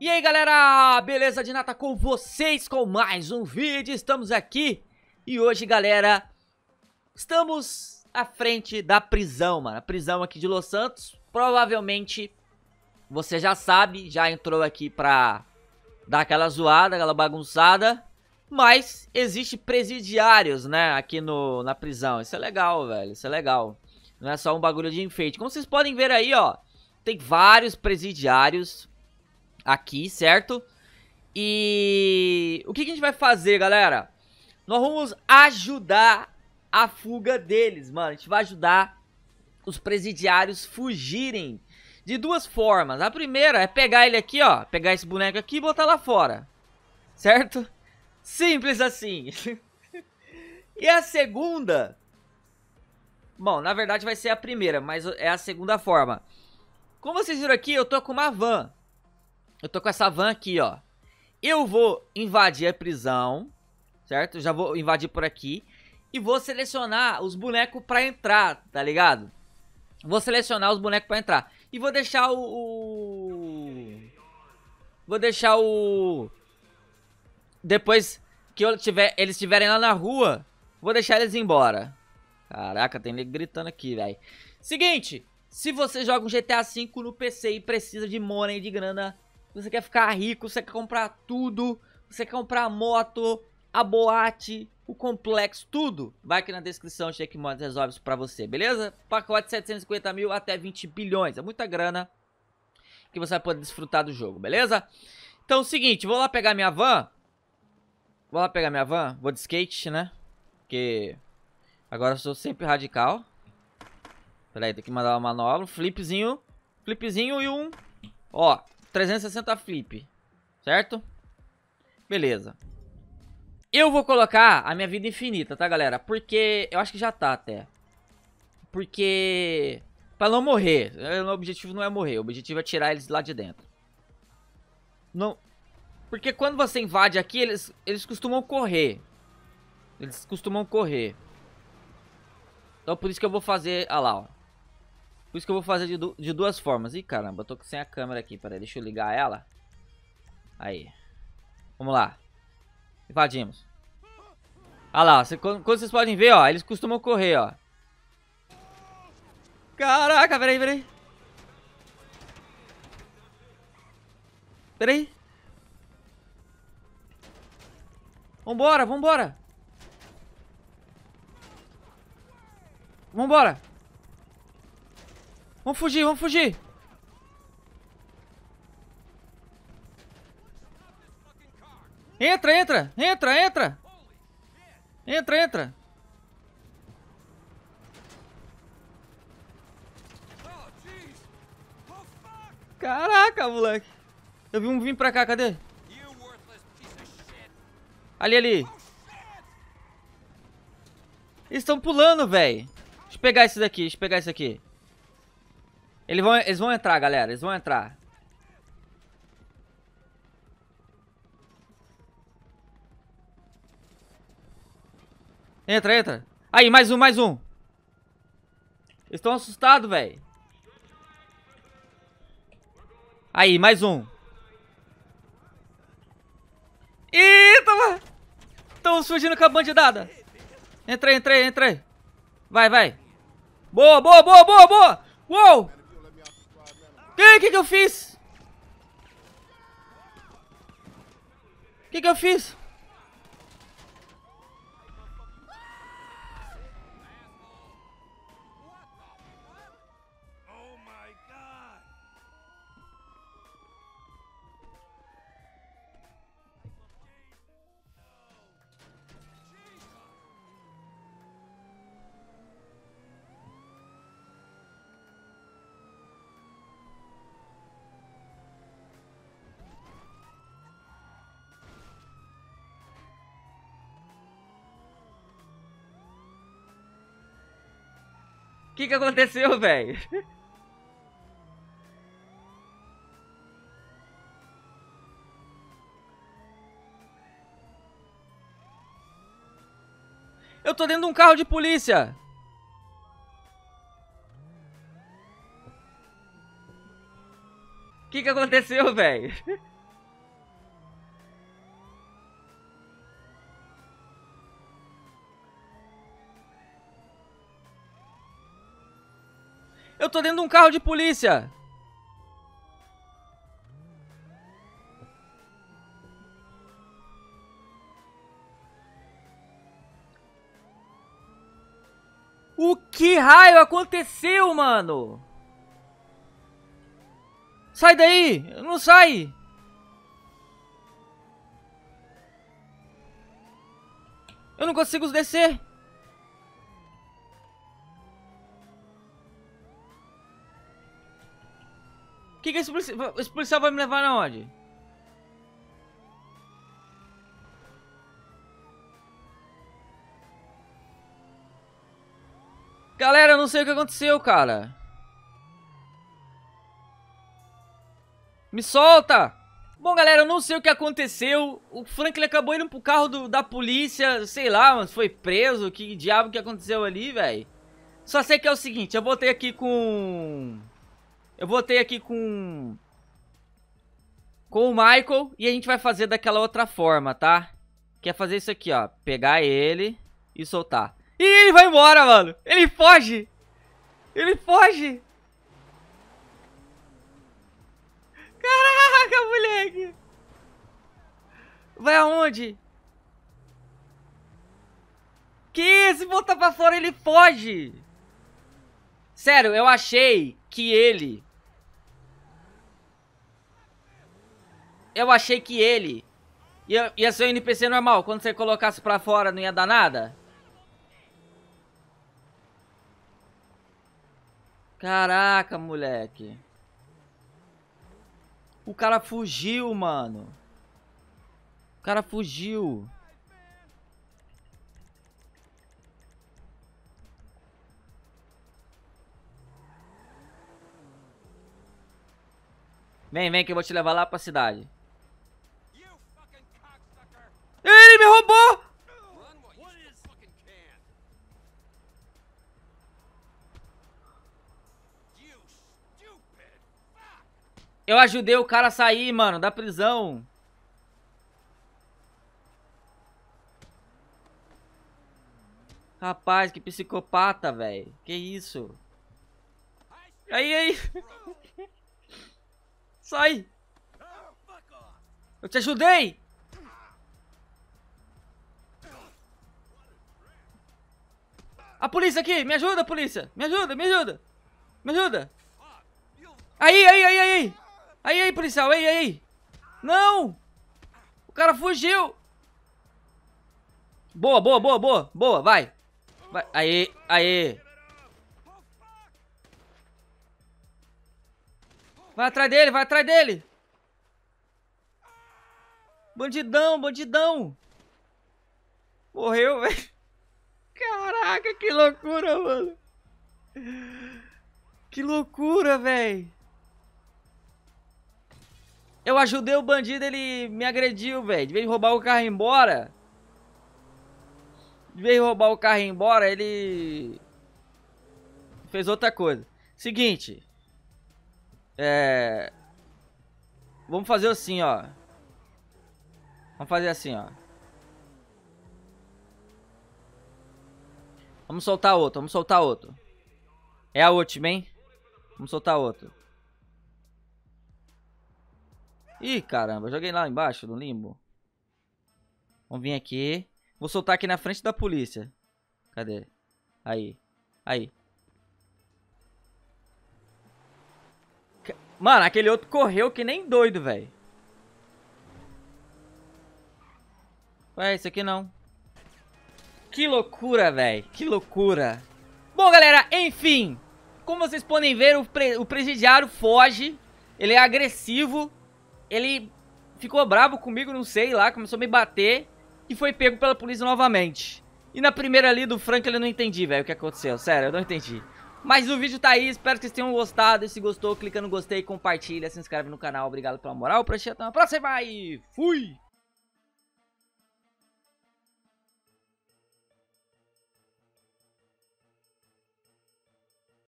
E aí galera, beleza de nata com vocês com mais um vídeo, estamos aqui e hoje galera, estamos à frente da prisão, mano, a prisão aqui de Los Santos, provavelmente você já sabe, já entrou aqui pra dar aquela zoada, aquela bagunçada, mas existe presidiários, né, aqui no, na prisão, isso é legal velho, isso é legal, não é só um bagulho de enfeite, como vocês podem ver aí ó, tem vários presidiários aqui, certo? E o que, que a gente vai fazer, galera? Nós vamos ajudar a fuga deles, mano. A gente vai ajudar os presidiários fugirem de duas formas. A primeira é pegar ele aqui, ó. Pegar esse boneco aqui e botar lá fora. Certo? Simples assim. e a segunda... Bom, na verdade vai ser a primeira, mas é a segunda forma. Como vocês viram aqui, eu tô com uma van eu tô com essa van aqui, ó. Eu vou invadir a prisão, certo? já vou invadir por aqui. E vou selecionar os bonecos pra entrar, tá ligado? Vou selecionar os bonecos pra entrar. E vou deixar o... o... Vou deixar o... Depois que eu tiver, eles estiverem lá na rua, vou deixar eles embora. Caraca, tem ele gritando aqui, velho. Seguinte, se você joga um GTA V no PC e precisa de money, de grana você quer ficar rico, você quer comprar tudo, você quer comprar a moto, a boate, o complexo, tudo. Vai aqui na descrição, Shake Mods resolve isso pra você, beleza? Pacote de 750 mil até 20 bilhões, é muita grana que você vai poder desfrutar do jogo, beleza? Então é o seguinte, vou lá pegar minha van. Vou lá pegar minha van, vou de skate, né? Porque agora eu sou sempre radical. Pera aí, tem que mandar uma manobra, flipzinho, flipzinho e um... Ó, 360 flip, certo? Beleza. Eu vou colocar a minha vida infinita, tá, galera? Porque eu acho que já tá até. Porque pra não morrer, o objetivo não é morrer, o objetivo é tirar eles lá de dentro. Não, porque quando você invade aqui, eles, eles costumam correr. Eles costumam correr. Então por isso que eu vou fazer... Olha ah lá, ó. Por isso que eu vou fazer de, du de duas formas. Ih, caramba, eu tô sem a câmera aqui. Peraí, deixa eu ligar ela. Aí. Vamos lá. Invadimos. Ah lá, cê, quando, quando vocês podem ver, ó, eles costumam correr, ó. Caraca, peraí, peraí. Peraí. Vambora, vambora. Vambora. Vamos fugir, vamos fugir. Entra, entra, entra, entra. Entra, entra. Caraca, moleque. Eu vi um vir pra cá, cadê? Ali, ali. Eles estão pulando, velho. Deixa eu pegar esse daqui, deixa eu pegar esse aqui. Eles vão, eles vão entrar, galera. Eles vão entrar. Entra, entra. Aí, mais um, mais um. Eles estão assustados, velho. Aí, mais um. Eita, mano. Estão fugindo com a bandidada. Entra aí, entra aí, entra aí. Vai, vai. Boa, boa, boa, boa, boa. Uou. Ei, o que que eu fiz? O que que eu fiz? que que aconteceu, velho? Eu tô dentro de um carro de polícia. O que que aconteceu, velho? Eu tô dentro de um carro de polícia! O que raio aconteceu, mano? Sai daí! Não sai! Eu não consigo descer! O que, que esse, policial, esse policial vai me levar na onde? Galera, eu não sei o que aconteceu, cara. Me solta! Bom, galera, eu não sei o que aconteceu. O Franklin acabou indo pro carro do, da polícia, sei lá, mas foi preso. Que diabo que aconteceu ali, velho? Só sei que é o seguinte, eu botei aqui com... Eu votei aqui com... Com o Michael e a gente vai fazer daquela outra forma, tá? Quer é fazer isso aqui, ó. Pegar ele e soltar. Ih, ele vai embora, mano. Ele foge. Ele foge. Caraca, moleque. Vai aonde? Que se voltar pra fora ele foge. Sério, eu achei que ele eu achei que ele ia, ia ser um NPC normal. Quando você colocasse pra fora, não ia dar nada. Caraca, moleque. O cara fugiu, mano. O cara fugiu. Vem, vem que eu vou te levar lá pra cidade. Eu ajudei o cara a sair, mano, da prisão. Rapaz, que psicopata, velho. Que isso? Aí, aí. Sai. Eu te ajudei. A polícia aqui. Me ajuda, polícia. Me ajuda, me ajuda. Me ajuda. Aí, aí, aí, aí. Aí, aí, policial, aí, aí. Não! O cara fugiu. Boa, boa, boa, boa, boa, vai. vai. Aí, aí. Vai atrás dele, vai atrás dele. Bandidão, bandidão. Morreu, velho. Caraca, que loucura, mano. Que loucura, velho. Eu ajudei o bandido, ele me agrediu, velho. De vez de roubar o carro e ir embora. De vez de roubar o carro e ir embora, ele. Fez outra coisa. Seguinte. É. Vamos fazer assim, ó. Vamos fazer assim, ó. Vamos soltar outro, vamos soltar outro. É a última, hein? Vamos soltar outro. Ih, caramba, joguei lá embaixo no limbo. Vamos vir aqui. Vou soltar aqui na frente da polícia. Cadê? Aí. Aí. Mano, aquele outro correu que nem doido, velho. Ué, isso aqui não. Que loucura, velho. Que loucura. Bom, galera, enfim. Como vocês podem ver, o, pre o presidiário foge. Ele é agressivo ele ficou bravo comigo, não sei lá, começou a me bater e foi pego pela polícia novamente. E na primeira ali do Frank eu não entendi, velho, o que aconteceu. Sério, eu não entendi. Mas o vídeo tá aí, espero que vocês tenham gostado. E se gostou, clica no gostei, compartilha, se inscreve no canal. Obrigado pela moral, pra assistir, até uma próxima e fui!